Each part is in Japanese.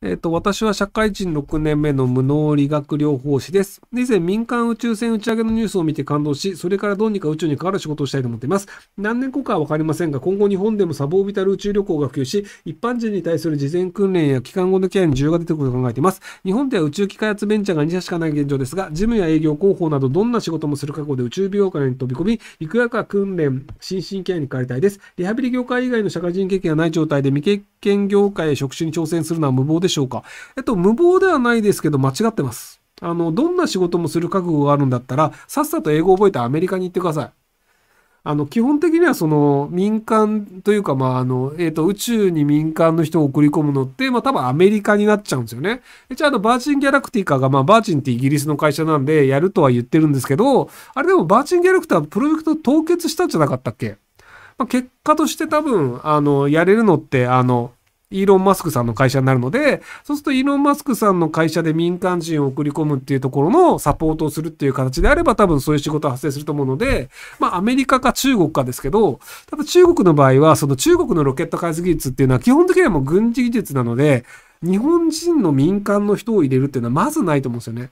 えっ、ー、と、私は社会人6年目の無能理学療法士です。以前民間宇宙船打ち上げのニュースを見て感動し、それからどうにか宇宙に関わる仕事をしたいと思っています。何年後かはわかりませんが、今後日本でもサボービタル宇宙旅行が普及し、一般人に対する事前訓練や機関後のケアに需要が出てくると考えています。日本では宇宙機開発ベンチャーが2社しかない現状ですが、事務や営業広報などどんな仕事もする覚悟で宇宙美容界に飛び込み、いくらか訓練、心身ケアに変わりたいです。リハビリ業界以外の社会人経験がない状態で未経験業界へ職種に挑戦するのは無謀ですでしょうか。えっと、無謀ではないですけど、間違ってます。あの、どんな仕事もする覚悟があるんだったら、さっさと英語を覚えてアメリカに行ってください。あの、基本的にはその民間というか、まあ、あの、えっ、ー、と、宇宙に民間の人を送り込むのって、まあ、多分アメリカになっちゃうんですよね。じゃあ、あの、バーチンギャラクティカが、まあ、バーチンってイギリスの会社なんで、やるとは言ってるんですけど、あれでもバーチンギャラクティはプロジェクト凍結したんじゃなかったっけまあ、結果として多分、あの、やれるのって、あの、イーロン・マスクさんの会社になるので、そうするとイーロン・マスクさんの会社で民間人を送り込むっていうところのサポートをするっていう形であれば多分そういう仕事は発生すると思うので、まあアメリカか中国かですけど、ただ中国の場合はその中国のロケット開発技術っていうのは基本的にはもう軍事技術なので、日本人の民間の人を入れるっていうのはまずないと思うんですよね。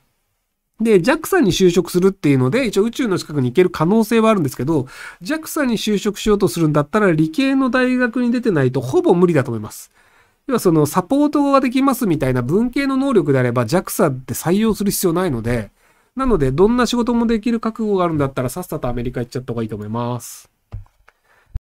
で、JAXA に就職するっていうので、一応宇宙の近くに行ける可能性はあるんですけど、JAXA に就職しようとするんだったら、理系の大学に出てないとほぼ無理だと思います。要はそのサポートができますみたいな文系の能力であれば JAXA って採用する必要ないので、なのでどんな仕事もできる覚悟があるんだったらさっさとアメリカ行っちゃった方がいいと思います。